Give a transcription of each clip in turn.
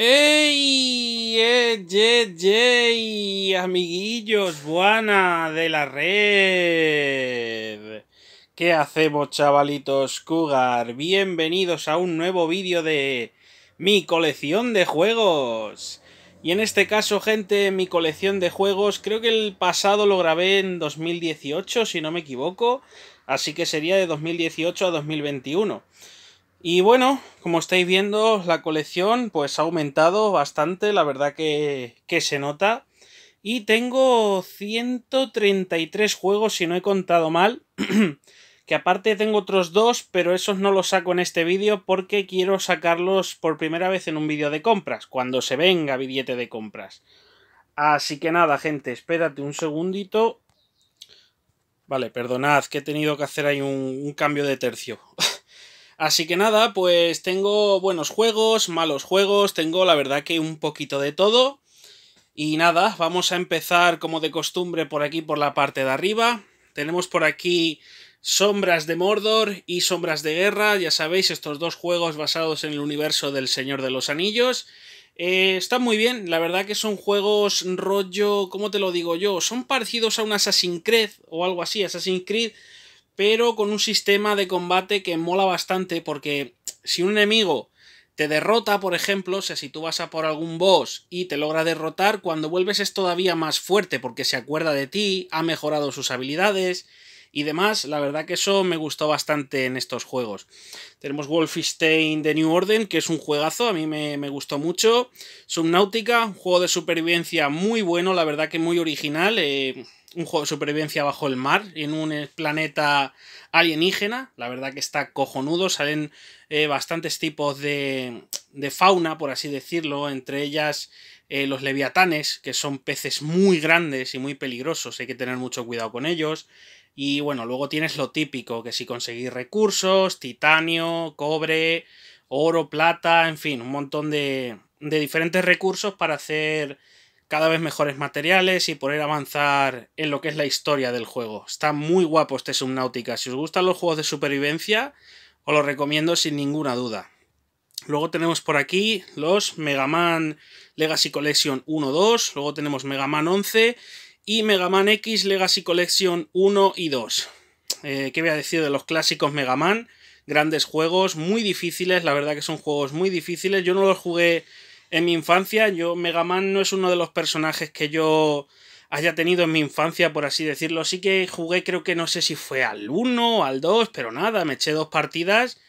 ¡Ey! ¡Ey! Eh, ¡Ey! Amiguillos, buena de la red. ¿Qué hacemos, chavalitos Cougar? Bienvenidos a un nuevo vídeo de mi colección de juegos. Y en este caso, gente, mi colección de juegos, creo que el pasado lo grabé en 2018, si no me equivoco, así que sería de 2018 a 2021. Y bueno, como estáis viendo, la colección pues ha aumentado bastante, la verdad que, se nota. Y tengo 133 juegos, si no he contado mal. que aparte tengo otros dos, pero esos no los saco en este vídeo porque quiero sacarlos por primera vez en un vídeo de compras, cuando se venga billete de compras. Así que nada, gente, espérate un segundito. Vale, perdonad que he tenido que hacer ahí un, un cambio de tercio. Así que nada, pues tengo buenos juegos, malos juegos, tengo la verdad que un poquito de todo. Y nada, vamos a empezar como de costumbre por aquí, por la parte de arriba. Tenemos por aquí Sombras de Mordor y Sombras de Guerra, ya sabéis, estos dos juegos basados en el universo del Señor de los Anillos. Eh, están muy bien, la verdad que son juegos rollo, ¿cómo te lo digo yo? Son parecidos a un Assassin's Creed o algo así, Assassin's Creed pero con un sistema de combate que mola bastante porque si un enemigo te derrota, por ejemplo, o sea, si tú vas a por algún boss y te logra derrotar, cuando vuelves es todavía más fuerte porque se acuerda de ti, ha mejorado sus habilidades y demás. La verdad que eso me gustó bastante en estos juegos. Tenemos Wolfenstein The New Order, que es un juegazo, a mí me, gustó mucho. Subnautica, un juego de supervivencia muy bueno, la verdad que muy original. Eh, un juego de supervivencia bajo el mar, en un eh, planeta alienígena. La verdad que está cojonudo. Salen eh, bastantes tipos de, de, fauna, por así decirlo. Entre ellas eh, los leviatanes, que son peces muy grandes y muy peligrosos. Hay que tener mucho cuidado con ellos. Y bueno, luego tienes lo típico, que si conseguís recursos, titanio, cobre, oro, plata, en fin, un montón de, de diferentes recursos para hacer cada vez mejores materiales y poder avanzar en lo que es la historia del juego. Está muy guapo este Subnautica. Si os gustan los juegos de supervivencia, os lo recomiendo sin ninguna duda. Luego tenemos por aquí los Mega Man Legacy Collection 1, 2, luego tenemos Mega Man 11 y Mega Man X Legacy Collection 1 y 2. Eh, ¿Qué voy a decir de los clásicos Mega Man? Grandes juegos, muy difíciles, la verdad que son juegos muy difíciles. Yo no los jugué en mi infancia, yo Mega Man no es uno de los personajes que yo haya tenido en mi infancia, por así decirlo. Sí que jugué, creo que no sé si fue al 1 o al 2, pero nada, me eché dos partidas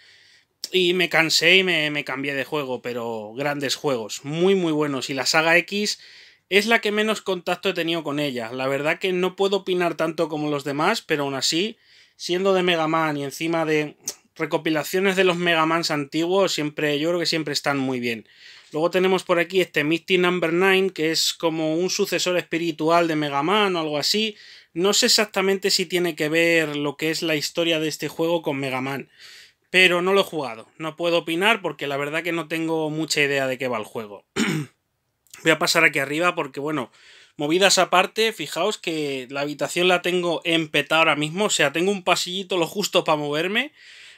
y me cansé y me, me, cambié de juego, pero grandes juegos, muy muy buenos. Y la saga X es la que menos contacto he tenido con ella. La verdad que no puedo opinar tanto como los demás, pero aún así, siendo de Mega Man y encima de recopilaciones de los Mega Mans antiguos siempre, yo creo que siempre están muy bien. Luego tenemos por aquí este Misty Number 9, que es como un sucesor espiritual de Mega Man o algo así. No sé exactamente si tiene que ver lo que es la historia de este juego con Mega Man, pero no lo he jugado. No puedo opinar porque la verdad que no tengo mucha idea de qué va el juego. Voy a pasar aquí arriba porque, bueno, movidas aparte, fijaos que la habitación la tengo en ahora mismo, o sea, tengo un pasillito lo justo para moverme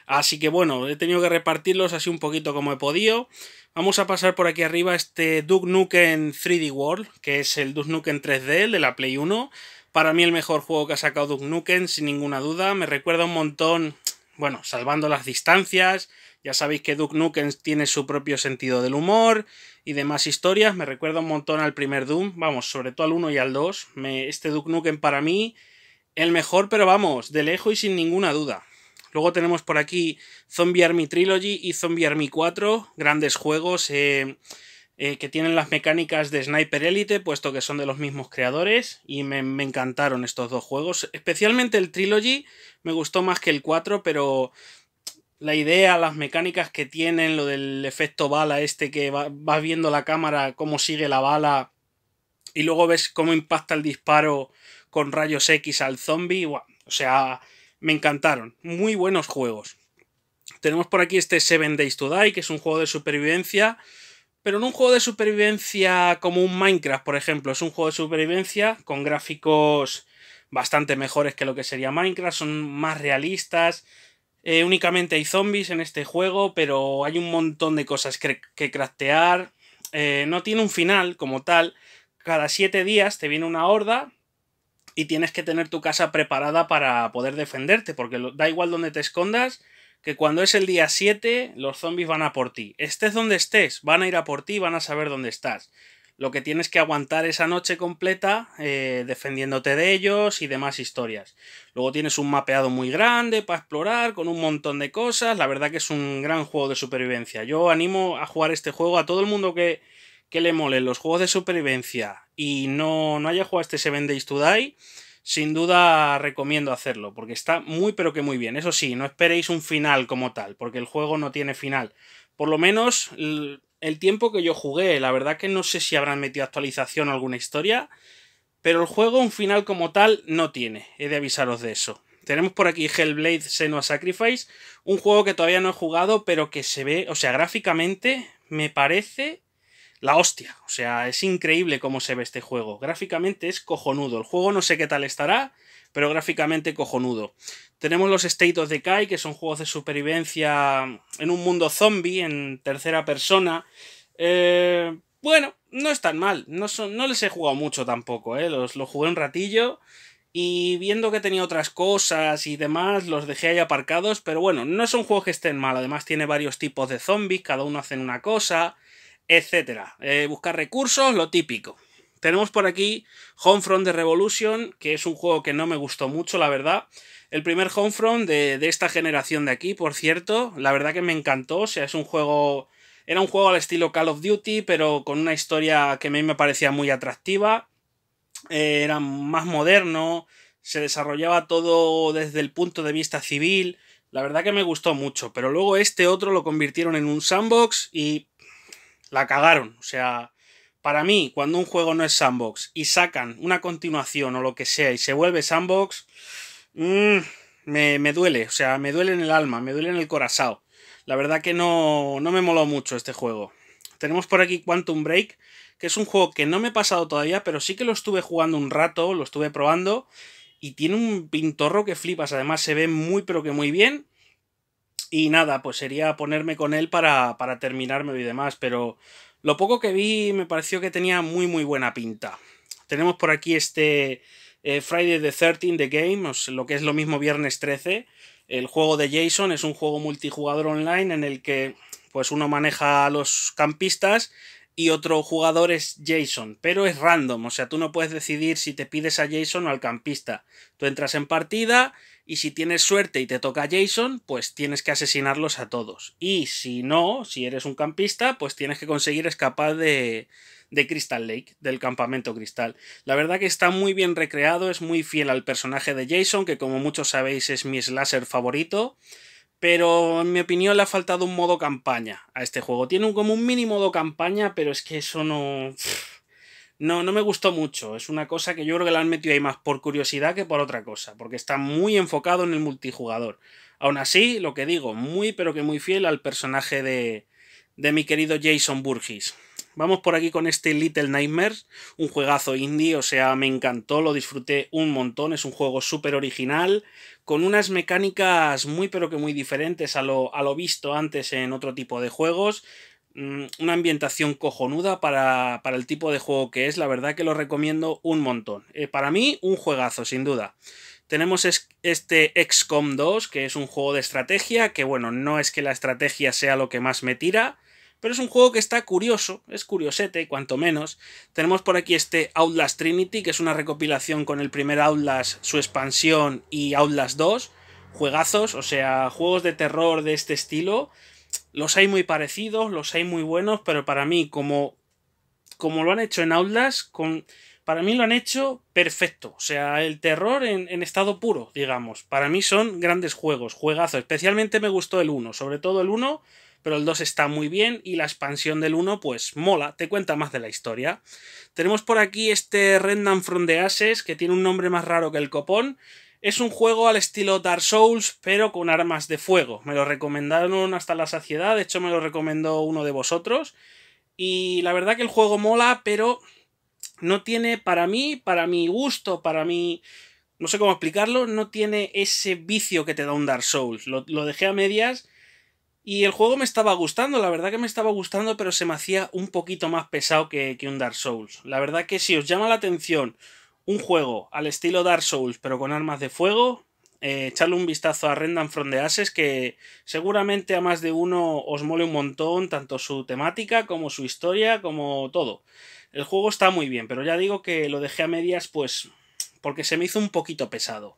Así que bueno, he tenido que repartirlos así un poquito como he podido. Vamos a pasar por aquí arriba este Duke Nukem 3D World, que es el Duke Nukem 3D, de la Play 1. Para mí el mejor juego que ha sacado Duke Nukem, sin ninguna duda. Me recuerda un montón, bueno, salvando las distancias. Ya sabéis que Duke Nukem tiene su propio sentido del humor y demás historias. Me recuerda un montón al primer Doom, vamos, sobre todo al 1 y al 2. este Duke Nukem para mí, el mejor, pero vamos, de lejos y sin ninguna duda. Luego tenemos por aquí Zombie Army Trilogy y Zombie Army 4, grandes juegos eh, eh, que tienen las mecánicas de Sniper Elite, puesto que son de los mismos creadores, y me, encantaron estos dos juegos. Especialmente el Trilogy me gustó más que el 4, pero la idea, las mecánicas que tienen, lo del efecto bala este que vas viendo la cámara, cómo sigue la bala y luego ves cómo impacta el disparo con rayos X al zombie, o sea, me encantaron, muy buenos juegos. Tenemos por aquí este Seven Days to Die, que es un juego de supervivencia, pero no un juego de supervivencia como un Minecraft, por ejemplo. Es un juego de supervivencia con gráficos bastante mejores que lo que sería Minecraft, son más realistas. Eh, únicamente hay zombies en este juego, pero hay un montón de cosas que, craftear. Eh, no tiene un final como tal. Cada siete días te viene una horda, y tienes que tener tu casa preparada para poder defenderte, porque da igual donde te escondas, que cuando es el día 7 los zombies van a por ti. Estés donde estés, van a ir a por ti, van a saber dónde estás. Lo que tienes que aguantar esa noche completa eh, defendiéndote de ellos y demás historias. Luego tienes un mapeado muy grande para explorar con un montón de cosas. La verdad que es un gran juego de supervivencia. Yo animo a jugar este juego a todo el mundo que, que le molen los juegos de supervivencia y no, no haya jugado este Seven Days to Die, sin duda recomiendo hacerlo, porque está muy pero que muy bien. Eso sí, no esperéis un final como tal, porque el juego no tiene final. Por lo menos el tiempo que yo jugué, la verdad que no sé si habrán metido actualización o alguna historia, pero el juego un final como tal no tiene, he de avisaros de eso. Tenemos por aquí Hellblade Senua Sacrifice, un juego que todavía no he jugado, pero que se ve, o sea, gráficamente me parece la hostia. O sea, es increíble cómo se ve este juego. Gráficamente es cojonudo. El juego no sé qué tal estará, pero gráficamente cojonudo. Tenemos los State of Kai que son juegos de supervivencia en un mundo zombie, en tercera persona. Eh, bueno, no están mal. No, son, no les he jugado mucho tampoco, ¿eh? los, los jugué un ratillo. Y viendo que tenía otras cosas y demás, los dejé ahí aparcados. Pero bueno, no son juegos que estén mal. Además, tiene varios tipos de zombies, cada uno hace una cosa etcétera. Eh, buscar recursos, lo típico. Tenemos por aquí Homefront de Revolution, que es un juego que no me gustó mucho, la verdad. El primer Homefront de, de esta generación de aquí, por cierto, la verdad que me encantó. O sea, es un juego. Era un juego al estilo Call of Duty, pero con una historia que a mí me parecía muy atractiva. Eh, era más moderno, se desarrollaba todo desde el punto de vista civil. La verdad que me gustó mucho, pero luego este otro lo convirtieron en un sandbox y la cagaron. O sea, para mí, cuando un juego no es sandbox y sacan una continuación o lo que sea y se vuelve sandbox, mm, me, duele. O sea, me duele en el alma, me duele en el corazón. La verdad que no, no me moló mucho este juego. Tenemos por aquí Quantum Break, que es un juego que no me he pasado todavía, pero sí que lo estuve jugando un rato, lo estuve probando. Y tiene un pintorro que flipas. Además, se ve muy, pero que muy bien. Y nada, pues sería ponerme con él para, para terminarme y demás, pero lo poco que vi me pareció que tenía muy muy buena pinta. Tenemos por aquí este eh, Friday the 13 The Game, lo que es lo mismo Viernes 13. El juego de Jason es un juego multijugador online en el que pues uno maneja a los campistas y otro jugador es Jason, pero es random, o sea, tú no puedes decidir si te pides a Jason o al campista. Tú entras en partida y si tienes suerte y te toca Jason, pues tienes que asesinarlos a todos. Y si no, si eres un campista, pues tienes que conseguir escapar de, de Crystal Lake, del campamento cristal. La verdad que está muy bien recreado, es muy fiel al personaje de Jason, que como muchos sabéis es mi slasher favorito. Pero en mi opinión le ha faltado un modo campaña a este juego. Tiene un, como un mini modo campaña, pero es que eso no... No, no me gustó mucho. Es una cosa que yo creo que la han metido ahí más por curiosidad que por otra cosa, porque está muy enfocado en el multijugador. Aún así, lo que digo, muy pero que muy fiel al personaje de, de mi querido Jason Burgess. Vamos por aquí con este Little Nightmares, un juegazo indie, o sea, me encantó, lo disfruté un montón, es un juego súper original, con unas mecánicas muy pero que muy diferentes a lo, a lo visto antes en otro tipo de juegos. Mm, una ambientación cojonuda para, el tipo de juego que es. La verdad que lo recomiendo un montón. Eh, para mí, un juegazo, sin duda. Tenemos este XCOM 2, que es un juego de estrategia, que bueno, no es que la estrategia sea lo que más me tira, pero es un juego que está curioso, es curiosete, cuanto menos. Tenemos por aquí este Outlast Trinity, que es una recopilación con el primer Outlast, su expansión y Outlast 2. Juegazos, o sea, juegos de terror de este estilo, los hay muy parecidos, los hay muy buenos, pero para mí, como, como lo han hecho en Outlast, con, para mí lo han hecho perfecto. O sea, el terror en, estado puro, digamos. Para mí son grandes juegos, juegazos. Especialmente me gustó el 1, sobre todo el 1, pero el 2 está muy bien y la expansión del 1 pues mola, te cuenta más de la historia. Tenemos por aquí este Rendan from the Ashes que tiene un nombre más raro que el copón es un juego al estilo Dark Souls, pero con armas de fuego. Me lo recomendaron hasta la saciedad, de hecho me lo recomendó uno de vosotros. Y la verdad que el juego mola, pero no tiene para mí, para mi gusto, para mí, No sé cómo explicarlo, no tiene ese vicio que te da un Dark Souls. Lo, dejé a medias y el juego me estaba gustando, la verdad que me estaba gustando, pero se me hacía un poquito más pesado que, que un Dark Souls. La verdad que si os llama la atención un juego al estilo Dark Souls, pero con armas de fuego, eh, echarle un vistazo a Rendan From the Ashes, que seguramente a más de uno os mole un montón, tanto su temática como su historia, como todo. El juego está muy bien, pero ya digo que lo dejé a medias, pues, porque se me hizo un poquito pesado.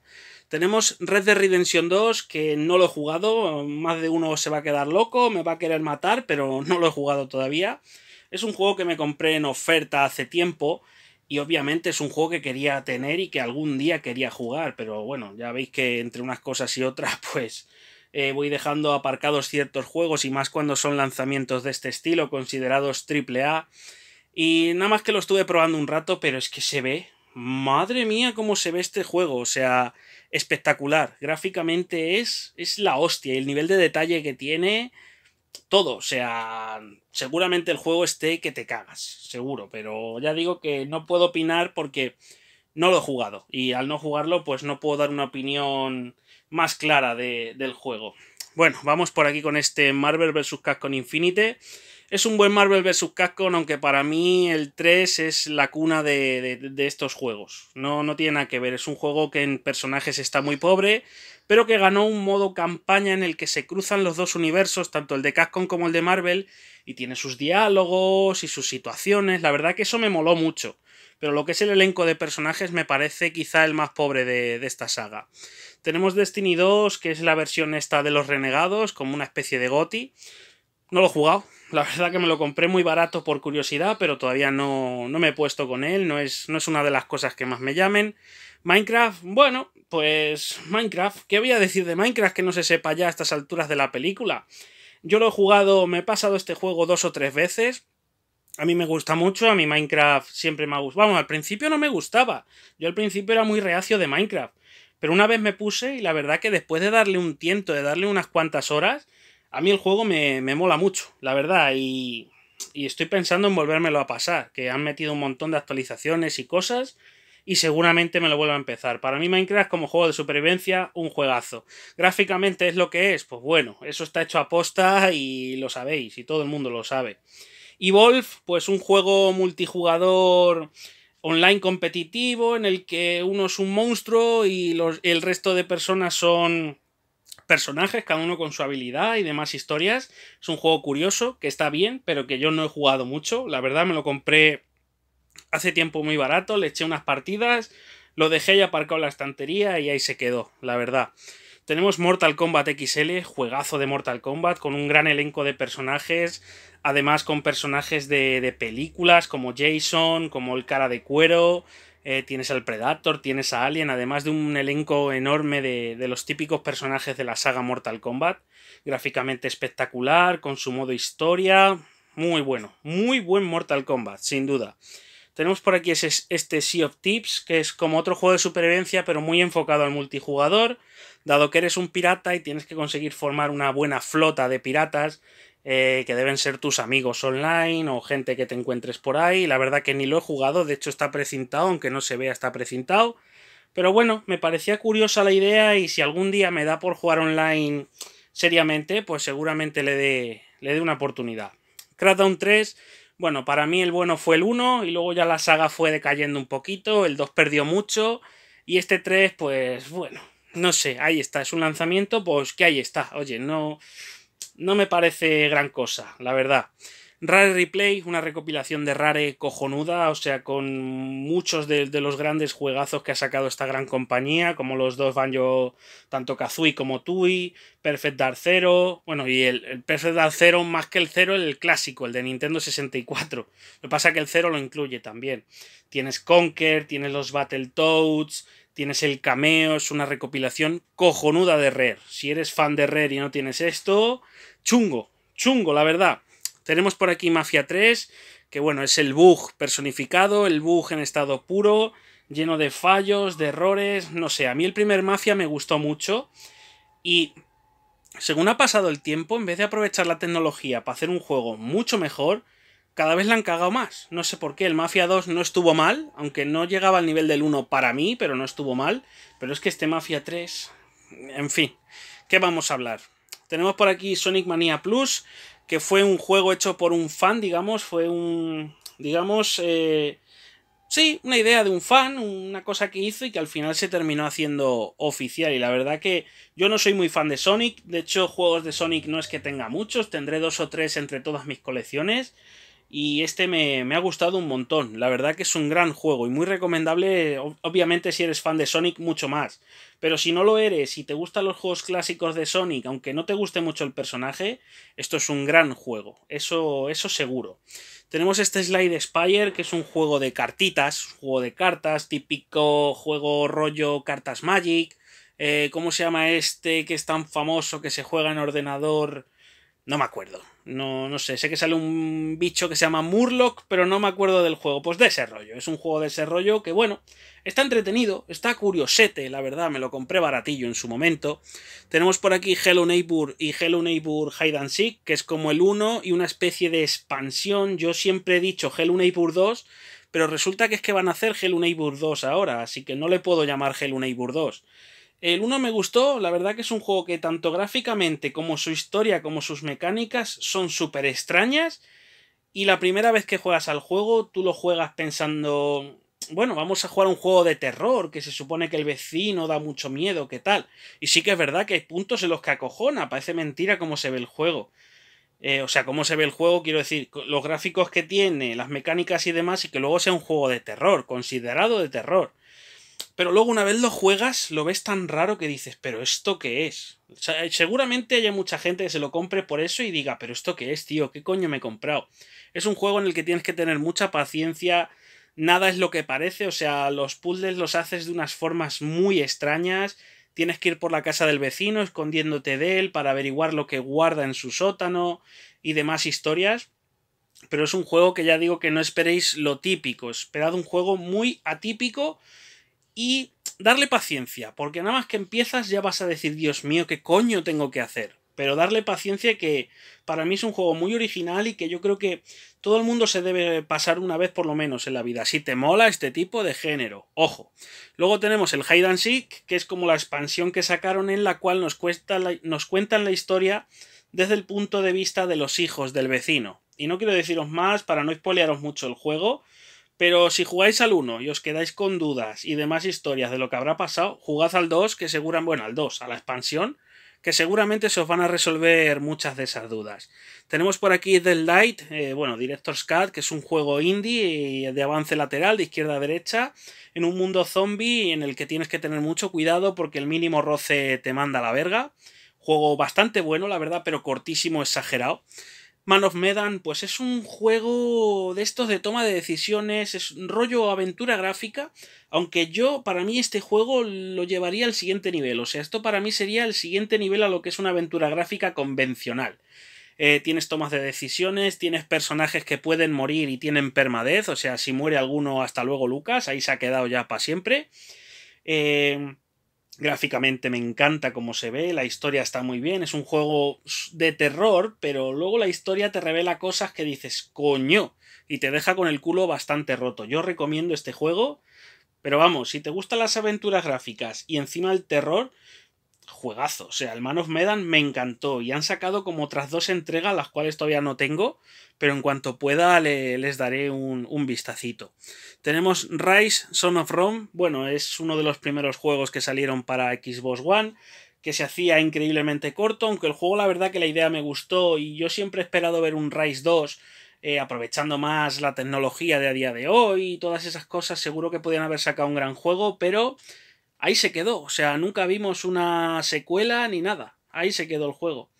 Tenemos Red Dead Redemption 2, que no lo he jugado, más de uno se va a quedar loco, me va a querer matar, pero no lo he jugado todavía. Es un juego que me compré en oferta hace tiempo, y obviamente es un juego que quería tener y que algún día quería jugar, pero bueno, ya veis que entre unas cosas y otras, pues eh, voy dejando aparcados ciertos juegos y más cuando son lanzamientos de este estilo, considerados AAA. Y nada más que lo estuve probando un rato, pero es que se ve, madre mía, cómo se ve este juego, o sea, espectacular. Gráficamente es, es la hostia, el nivel de detalle que tiene todo. O sea, seguramente el juego esté que te cagas, seguro. Pero ya digo que no puedo opinar porque no lo he jugado. Y al no jugarlo, pues no puedo dar una opinión más clara de, del juego. Bueno, vamos por aquí con este Marvel vs. Capcom Infinite es un buen Marvel vs. Capcom, aunque para mí el 3 es la cuna de, estos juegos. No, no tiene nada que ver, es un juego que en personajes está muy pobre, pero que ganó un modo campaña en el que se cruzan los dos universos, tanto el de Capcom como el de Marvel, y tiene sus diálogos y sus situaciones. La verdad que eso me moló mucho. Pero lo que es el elenco de personajes me parece quizá el más pobre de, de esta saga. Tenemos Destiny 2, que es la versión esta de los renegados, como una especie de GOTI no lo he jugado. La verdad que me lo compré muy barato por curiosidad, pero todavía no, no me he puesto con él. No es, no es una de las cosas que más me llamen. Minecraft, bueno, pues Minecraft, ¿qué voy a decir de Minecraft que no se sepa ya a estas alturas de la película? Yo lo he jugado, me he pasado este juego dos o tres veces. A mí me gusta mucho, a mí Minecraft siempre me ha gustado. Vamos, al principio no me gustaba. Yo al principio era muy reacio de Minecraft. Pero una vez me puse y la verdad que después de darle un tiento, de darle unas cuantas horas, a mí el juego me, me mola mucho, la verdad, y, estoy pensando en volvérmelo a pasar, que han metido un montón de actualizaciones y cosas, y seguramente me lo vuelvo a empezar. Para mí Minecraft como juego de supervivencia, un juegazo. Gráficamente es lo que es, pues bueno, eso está hecho a posta y lo sabéis, y todo el mundo lo sabe. Y Wolf, pues un juego multijugador online competitivo en el que uno es un monstruo y el resto de personas son personajes, cada uno con su habilidad y demás historias. Es un juego curioso, que está bien, pero que yo no he jugado mucho. La verdad, me lo compré hace tiempo muy barato, le eché unas partidas, lo dejé y aparcado en la estantería y ahí se quedó, la verdad. Tenemos Mortal Kombat XL, juegazo de Mortal Kombat, con un gran elenco de personajes, además con personajes de, de películas como Jason, como el cara de cuero, eh, tienes al Predator, tienes a Alien, además de un elenco enorme de, los típicos personajes de la saga Mortal Kombat. Gráficamente espectacular, con su modo historia. Muy bueno, muy buen Mortal Kombat, sin duda. Tenemos por aquí ese, este Sea of Tips, que es como otro juego de supervivencia, pero muy enfocado al multijugador. Dado que eres un pirata y tienes que conseguir formar una buena flota de piratas eh, que deben ser tus amigos online o gente que te encuentres por ahí. La verdad que ni lo he jugado, de hecho está precintado, aunque no se vea está precintado. Pero bueno, me parecía curiosa la idea y si algún día me da por jugar online seriamente, pues seguramente le dé, le dé una oportunidad. Crackdown 3, bueno, para mí el bueno fue el 1 y luego ya la saga fue decayendo un poquito, el 2 perdió mucho y este 3, pues bueno, no sé, ahí está, es un lanzamiento, pues que ahí está, oye, no, no me parece gran cosa, la verdad. Rare Replay, una recopilación de Rare cojonuda, o sea, con muchos de, los grandes juegazos que ha sacado esta gran compañía, como los dos Banjo, tanto Kazooie como Tui, Perfect Dark Zero, bueno, y el, Perfect Dark Zero más que el Zero, el clásico, el de Nintendo 64. Lo que pasa es que el Zero lo incluye también. Tienes Conker, tienes los Battletoads, tienes el cameo, es una recopilación cojonuda de Rare. Si eres fan de Rare y no tienes esto, chungo, chungo, la verdad. Tenemos por aquí Mafia 3, que bueno, es el bug personificado, el bug en estado puro, lleno de fallos, de errores, no sé, a mí el primer Mafia me gustó mucho y según ha pasado el tiempo, en vez de aprovechar la tecnología para hacer un juego mucho mejor, cada vez la han cagado más. No sé por qué. El Mafia 2 no estuvo mal, aunque no llegaba al nivel del 1 para mí, pero no estuvo mal. Pero es que este Mafia 3. En fin, ¿qué vamos a hablar? Tenemos por aquí Sonic Mania Plus, que fue un juego hecho por un fan, digamos. Fue un. Digamos. Eh, sí, una idea de un fan, una cosa que hizo y que al final se terminó haciendo oficial. Y la verdad que yo no soy muy fan de Sonic. De hecho, juegos de Sonic no es que tenga muchos. Tendré dos o tres entre todas mis colecciones y este me, ha gustado un montón. La verdad que es un gran juego y muy recomendable, obviamente si eres fan de Sonic mucho más. Pero si no lo eres y te gustan los juegos clásicos de Sonic, aunque no te guste mucho el personaje, esto es un gran juego, eso, eso seguro. Tenemos este Slide Spire, que es un juego de cartitas, juego de cartas, típico juego rollo cartas Magic. Eh, ¿Cómo se llama este que es tan famoso que se juega en ordenador? No me acuerdo. No, no sé, sé que sale un bicho que se llama Murloc, pero no me acuerdo del juego. Pues de ese rollo, es un juego de ese rollo que, bueno, está entretenido, está curiosete, la verdad, me lo compré baratillo en su momento. Tenemos por aquí Hello Neighbor y Hello Neighbor Hide and Seek, que es como el 1 y una especie de expansión. Yo siempre he dicho Hello Neighbor 2, pero resulta que es que van a hacer Hello Neighbor 2 ahora, así que no le puedo llamar Hello Neighbor 2. El 1 me gustó, la verdad que es un juego que tanto gráficamente como su historia como sus mecánicas son súper extrañas. Y la primera vez que juegas al juego, tú lo juegas pensando, bueno, vamos a jugar un juego de terror, que se supone que el vecino da mucho miedo, ¿qué tal? Y sí que es verdad que hay puntos en los que acojona, parece mentira cómo se ve el juego. Eh, o sea, cómo se ve el juego, quiero decir, los gráficos que tiene, las mecánicas y demás, y que luego sea un juego de terror, considerado de terror. Pero luego una vez lo juegas, lo ves tan raro que dices, pero ¿esto qué es? Eh, seguramente haya mucha gente que se lo compre por eso y diga, pero ¿esto qué es, tío? ¿Qué coño me he comprado? Es un juego en el que tienes que tener mucha paciencia, nada es lo que parece, o sea, los puzzles los haces de unas formas muy extrañas, tienes que ir por la casa del vecino escondiéndote de él para averiguar lo que guarda en su sótano y demás historias. Pero es un juego que ya digo que no esperéis lo típico, esperad un juego muy atípico y darle paciencia, porque nada más que empiezas ya vas a decir, Dios mío, ¿qué coño tengo que hacer? Pero darle paciencia que para mí es un juego muy original y que yo creo que todo el mundo se debe pasar una vez por lo menos en la vida, si te mola este tipo de género, ojo. Luego tenemos el Hide and Seek, que es como la expansión que sacaron en la cual nos, cuesta nos cuentan la historia desde el punto de vista de los hijos del vecino. Y no quiero deciros más para no espolearos mucho el juego, pero si jugáis al 1 y os quedáis con dudas y demás historias de lo que habrá pasado, jugad al 2, que seguran, bueno, al 2, a la expansión, que seguramente se os van a resolver muchas de esas dudas. Tenemos por aquí Del Light, eh, bueno, Director's Cut, que es un juego indie eh, de avance lateral, de izquierda a derecha, en un mundo zombie en el que tienes que tener mucho cuidado porque el mínimo roce te manda a la verga. Juego bastante bueno, la verdad, pero cortísimo, exagerado. Man of Medan, pues es un juego de estos de toma de decisiones, es un rollo aventura gráfica, aunque yo para mí este juego lo llevaría al siguiente nivel, o sea, esto para mí sería el siguiente nivel a lo que es una aventura gráfica convencional. Eh, tienes tomas de decisiones, tienes personajes que pueden morir y tienen permadez, o sea, si muere alguno hasta luego Lucas, ahí se ha quedado ya para siempre. Eh, Gráficamente me encanta cómo se ve, la historia está muy bien, es un juego de terror, pero luego la historia te revela cosas que dices, coño, y te deja con el culo bastante roto. Yo recomiendo este juego, pero vamos, si te gustan las aventuras gráficas y encima el terror, juegazo. O sea, el Man of Medan me encantó y han sacado como otras dos entregas, las cuales todavía no tengo, pero en cuanto pueda les daré un, un, vistacito. Tenemos Rise, Son of Rome, bueno, es uno de los primeros juegos que salieron para Xbox One, que se hacía increíblemente corto, aunque el juego la verdad que la idea me gustó y yo siempre he esperado ver un Rise 2. Eh, aprovechando más la tecnología de a día de hoy y todas esas cosas, seguro que podían haber sacado un gran juego, pero ahí se quedó. O sea, nunca vimos una secuela ni nada. Ahí se quedó el juego.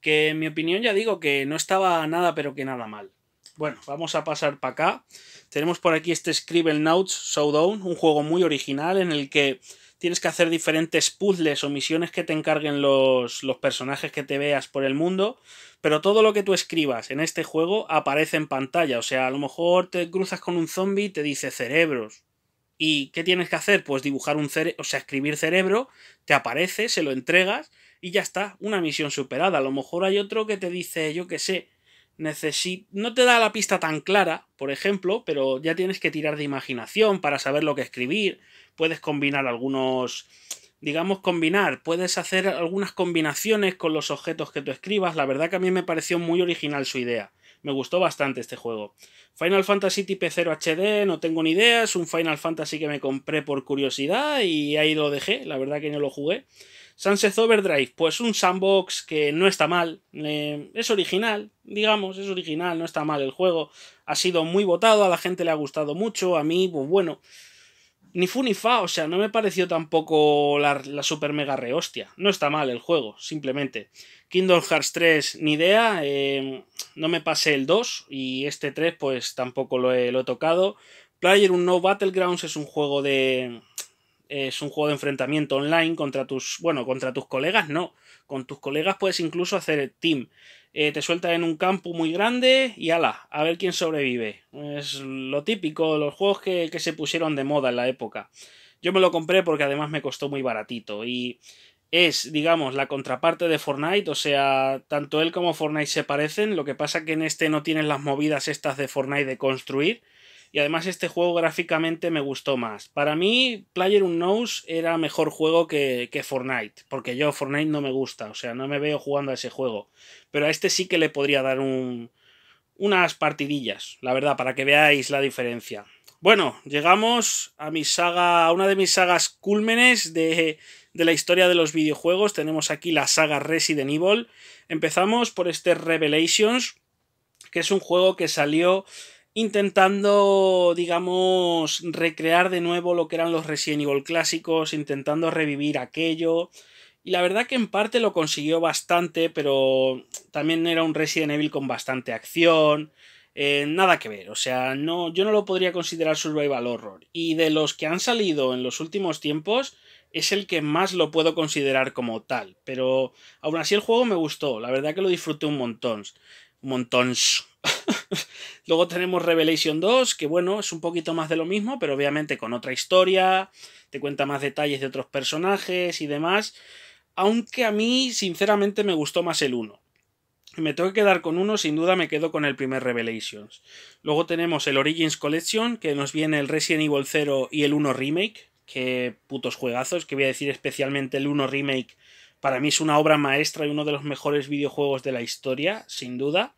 Que en mi opinión ya digo que no estaba nada pero que nada mal. Bueno, vamos a pasar para acá. Tenemos por aquí este Scribble Notes Showdown, un juego muy original en el que tienes que hacer diferentes puzzles o misiones que te encarguen los, los, personajes que te veas por el mundo, pero todo lo que tú escribas en este juego aparece en pantalla, o sea, a lo mejor te cruzas con un zombie y te dice cerebros, ¿Y qué tienes que hacer? Pues dibujar un cerebro, o sea, escribir cerebro, te aparece, se lo entregas y ya está, una misión superada. A lo mejor hay otro que te dice, yo qué sé, no te da la pista tan clara, por ejemplo, pero ya tienes que tirar de imaginación para saber lo que escribir, puedes combinar algunos, digamos, combinar, puedes hacer algunas combinaciones con los objetos que tú escribas. La verdad que a mí me pareció muy original su idea me gustó bastante este juego. Final Fantasy Type 0 HD, no tengo ni idea, es un Final Fantasy que me compré por curiosidad y ahí lo dejé, la verdad que no lo jugué. Sunset Overdrive, pues un sandbox que no está mal, eh, es original, digamos, es original, no está mal el juego, ha sido muy votado, a la gente le ha gustado mucho, a mí, pues bueno ni fu ni fa, o sea, no me pareció tampoco la, super mega rehostia. No está mal el juego, simplemente. Kingdom Hearts 3, ni idea. Eh, no me pasé el 2 y este 3 pues tampoco lo he, lo tocado. Player No Battlegrounds es un juego de, es un juego de enfrentamiento online contra tus, bueno, contra tus colegas, no. Con tus colegas puedes incluso hacer team. Eh, te sueltan en un campo muy grande y ala, a ver quién sobrevive. Es lo típico, los juegos que, que se pusieron de moda en la época. Yo me lo compré porque además me costó muy baratito y es, digamos, la contraparte de Fortnite, o sea, tanto él como Fortnite se parecen, lo que pasa que en este no tienes las movidas estas de Fortnite de construir, y además este juego gráficamente me gustó más. Para mí, Player Unknowns era mejor juego que, que, Fortnite, porque yo Fortnite no me gusta, o sea, no me veo jugando a ese juego. Pero a este sí que le podría dar un, unas partidillas, la verdad, para que veáis la diferencia. Bueno, llegamos a mi saga, una de mis sagas cúlmenes de, de la historia de los videojuegos. Tenemos aquí la saga Resident Evil. Empezamos por este Revelations, que es un juego que salió intentando, digamos, recrear de nuevo lo que eran los Resident Evil clásicos, intentando revivir aquello. Y la verdad que en parte lo consiguió bastante, pero también era un Resident Evil con bastante acción. Eh, nada que ver, o sea, no, yo no lo podría considerar survival horror. Y de los que han salido en los últimos tiempos, es el que más lo puedo considerar como tal. Pero aún así el juego me gustó, la verdad que lo disfruté un montón. un Montón. Luego tenemos Revelation 2, que bueno, es un poquito más de lo mismo, pero obviamente con otra historia, te cuenta más detalles de otros personajes y demás. Aunque a mí, sinceramente, me gustó más el 1. Me tengo que quedar con uno, sin duda me quedo con el primer Revelations. Luego tenemos el Origins Collection, que nos viene el Resident Evil 0 y el 1 Remake. que putos juegazos, que voy a decir especialmente el 1 Remake para mí es una obra maestra y uno de los mejores videojuegos de la historia, sin duda.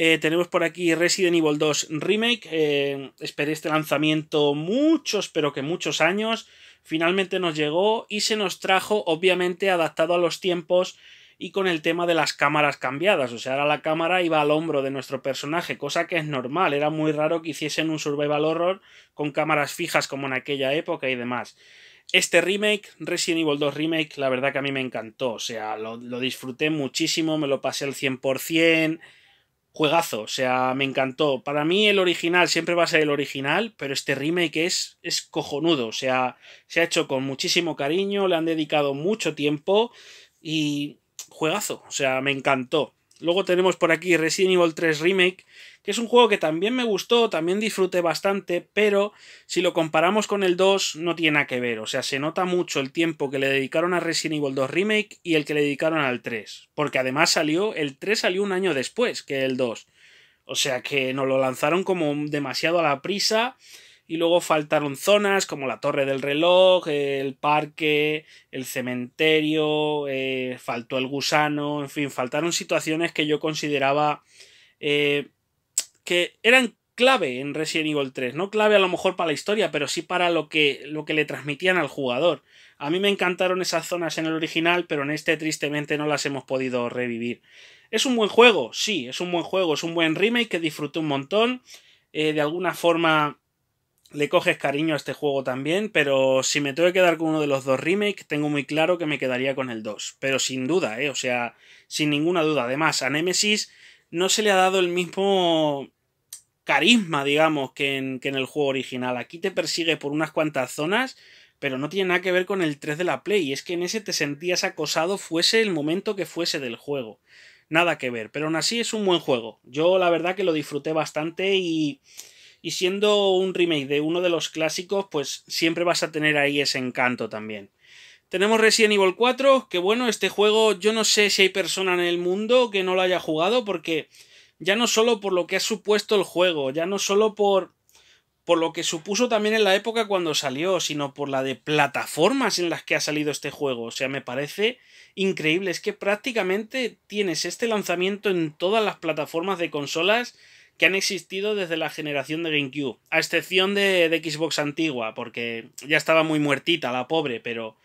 Eh, tenemos por aquí Resident Evil 2 Remake. Eh, esperé este lanzamiento muchos, pero que muchos años. Finalmente nos llegó y se nos trajo, obviamente, adaptado a los tiempos y con el tema de las cámaras cambiadas. O sea, ahora la cámara iba al hombro de nuestro personaje, cosa que es normal. Era muy raro que hiciesen un survival horror con cámaras fijas como en aquella época y demás. Este remake, Resident Evil 2 Remake, la verdad que a mí me encantó. O sea, lo, lo disfruté muchísimo, me lo pasé al 100% juegazo, o sea, me encantó. Para mí el original siempre va a ser el original, pero este remake es, es cojonudo, o sea, se ha hecho con muchísimo cariño, le han dedicado mucho tiempo y juegazo, o sea, me encantó. Luego tenemos por aquí Resident Evil 3 Remake, que es un juego que también me gustó, también disfruté bastante, pero si lo comparamos con el 2 no tiene nada que ver, o sea, se nota mucho el tiempo que le dedicaron a Resident Evil 2 Remake y el que le dedicaron al 3, porque además salió, el 3 salió un año después que el 2, o sea que nos lo lanzaron como demasiado a la prisa y luego faltaron zonas como la Torre del Reloj, el parque, el cementerio, eh, faltó el gusano, en fin, faltaron situaciones que yo consideraba eh, que eran clave en Resident Evil 3, no clave a lo mejor para la historia, pero sí para lo que, lo que le transmitían al jugador. A mí me encantaron esas zonas en el original, pero en este tristemente no las hemos podido revivir. ¿Es un buen juego? Sí, es un buen juego, es un buen remake que disfruté un montón. Eh, de alguna forma le coges cariño a este juego también, pero si me tengo que quedar con uno de los dos remake, tengo muy claro que me quedaría con el 2. Pero sin duda, ¿eh? O sea, sin ninguna duda. Además, a Nemesis no se le ha dado el mismo carisma, digamos, que en, que en, el juego original. Aquí te persigue por unas cuantas zonas, pero no tiene nada que ver con el 3 de la Play. Es que en ese te sentías acosado fuese el momento que fuese del juego. Nada que ver, pero aún así es un buen juego. Yo la verdad que lo disfruté bastante y y siendo un remake de uno de los clásicos, pues siempre vas a tener ahí ese encanto también. Tenemos Resident Evil 4, que bueno, este juego yo no sé si hay persona en el mundo que no lo haya jugado, porque ya no solo por lo que ha supuesto el juego, ya no solo por, por lo que supuso también en la época cuando salió, sino por la de plataformas en las que ha salido este juego. O sea, me parece increíble, es que prácticamente tienes este lanzamiento en todas las plataformas de consolas que han existido desde la generación de GameCube, a excepción de, Xbox antigua, porque ya estaba muy muertita la pobre, pero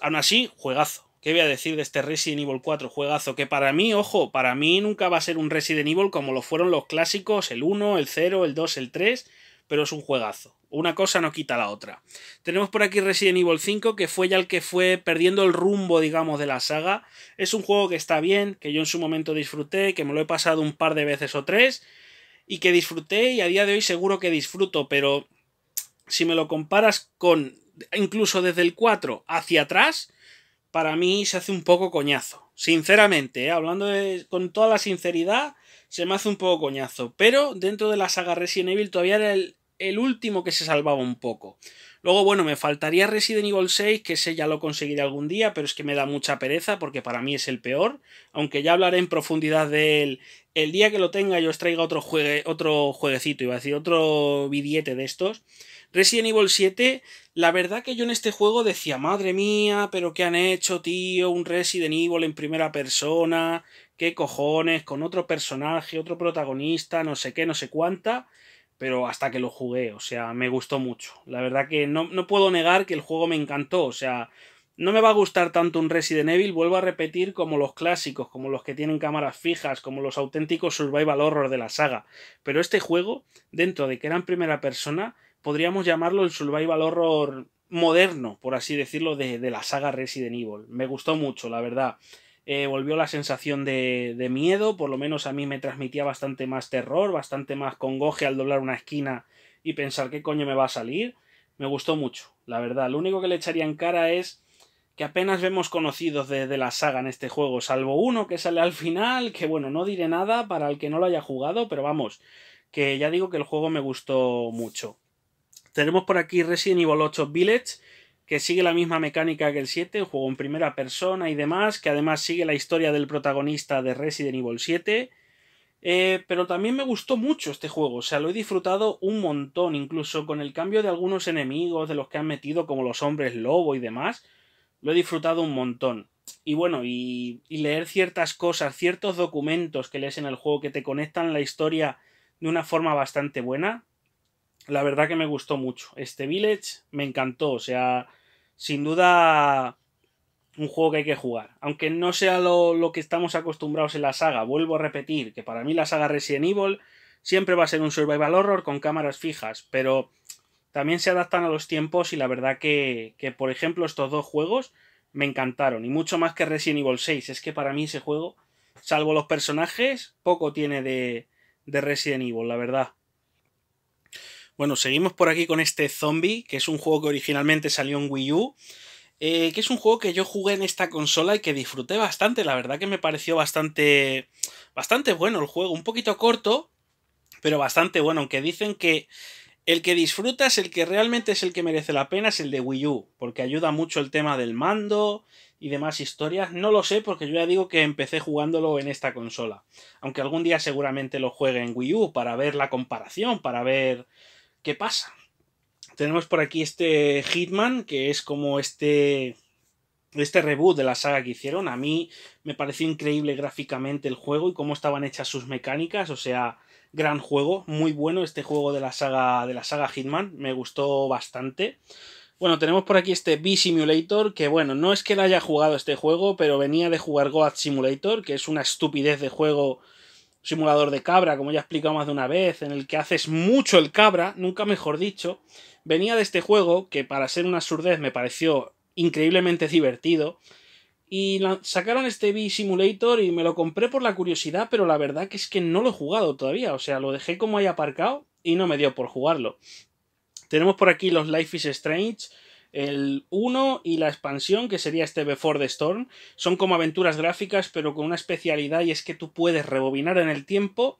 aún así, juegazo. ¿Qué voy a decir de este Resident Evil 4? Juegazo, que para mí, ojo, para mí nunca va a ser un Resident Evil como lo fueron los clásicos, el 1, el 0, el 2, el 3, pero es un juegazo. Una cosa no quita la otra. Tenemos por aquí Resident Evil 5, que fue ya el que fue perdiendo el rumbo, digamos, de la saga. Es un juego que está bien, que yo en su momento disfruté, que me lo he pasado un par de veces o tres, y que disfruté y a día de hoy seguro que disfruto, pero si me lo comparas con incluso desde el 4 hacia atrás, para mí se hace un poco coñazo. Sinceramente, ¿eh? hablando con toda la sinceridad, se me hace un poco coñazo. Pero dentro de la saga Resident Evil todavía era el, el último que se salvaba un poco. Luego, bueno, me faltaría Resident Evil 6, que sé, ya lo conseguiré algún día, pero es que me da mucha pereza porque para mí es el peor, aunque ya hablaré en profundidad de él. El día que lo tenga yo os traiga otro, otro jueguecito, iba a decir, otro billete de estos. Resident Evil 7, la verdad que yo en este juego decía, madre mía, pero ¿qué han hecho, tío? Un Resident Evil en primera persona, qué cojones, con otro personaje, otro protagonista, no sé qué, no sé cuánta pero hasta que lo jugué, o sea, me gustó mucho. La verdad que no, puedo negar que el juego me encantó, o sea, no me va a gustar tanto un Resident Evil, vuelvo a repetir, como los clásicos, como los que tienen cámaras fijas, como los auténticos survival horror de la saga. Pero este juego, dentro de que era en primera persona, podríamos llamarlo el survival horror moderno, por así decirlo, de, de la saga Resident Evil. Me gustó mucho, la verdad. Eh, volvió la sensación de, de, miedo, por lo menos a mí me transmitía bastante más terror, bastante más congoje al doblar una esquina y pensar qué coño me va a salir. Me gustó mucho, la verdad. Lo único que le echaría en cara es que apenas vemos conocidos de, de la saga en este juego, salvo uno que sale al final, que bueno, no diré nada para el que no lo haya jugado, pero vamos, que ya digo que el juego me gustó mucho. Tenemos por aquí Resident Evil 8 Village, que sigue la misma mecánica que el 7, juego en primera persona y demás, que además sigue la historia del protagonista de Resident Evil 7. Eh, pero también me gustó mucho este juego, o sea, lo he disfrutado un montón, incluso con el cambio de algunos enemigos de los que han metido, como los hombres lobo y demás, lo he disfrutado un montón. Y bueno, y, y leer ciertas cosas, ciertos documentos que lees en el juego que te conectan la historia de una forma bastante buena, la verdad que me gustó mucho. Este Village me encantó, o sea, sin duda un juego que hay que jugar. Aunque no sea lo, que estamos acostumbrados en la saga, vuelvo a repetir que para mí la saga Resident Evil siempre va a ser un survival horror con cámaras fijas, pero también se adaptan a los tiempos y la verdad que, que por ejemplo, estos dos juegos me encantaron y mucho más que Resident Evil 6. Es que para mí ese juego, salvo los personajes, poco tiene de, de Resident Evil, la verdad. Bueno, seguimos por aquí con este Zombie, que es un juego que originalmente salió en Wii U, eh, que es un juego que yo jugué en esta consola y que disfruté bastante, la verdad que me pareció bastante, bastante bueno el juego, un poquito corto, pero bastante bueno, aunque dicen que el que disfrutas, el que realmente es el que merece la pena, es el de Wii U, porque ayuda mucho el tema del mando y demás historias. No lo sé, porque yo ya digo que empecé jugándolo en esta consola. Aunque algún día seguramente lo juegue en Wii U para ver la comparación, para ver ¿Qué pasa? Tenemos por aquí este Hitman, que es como este este reboot de la saga que hicieron. A mí me pareció increíble gráficamente el juego y cómo estaban hechas sus mecánicas, o sea, gran juego, muy bueno este juego de la saga de la saga Hitman, me gustó bastante. Bueno, tenemos por aquí este B Simulator, que bueno, no es que no haya jugado este juego, pero venía de jugar Goat Simulator, que es una estupidez de juego simulador de cabra, como ya he explicado más de una vez, en el que haces mucho el cabra, nunca mejor dicho, venía de este juego que para ser una surdez me pareció increíblemente divertido. Y sacaron este Bee Simulator y me lo compré por la curiosidad, pero la verdad que es que no lo he jugado todavía, o sea, lo dejé como ahí aparcado y no me dio por jugarlo. Tenemos por aquí los Life is Strange, el 1 y la expansión, que sería este Before the Storm, son como aventuras gráficas, pero con una especialidad y es que tú puedes rebobinar en el tiempo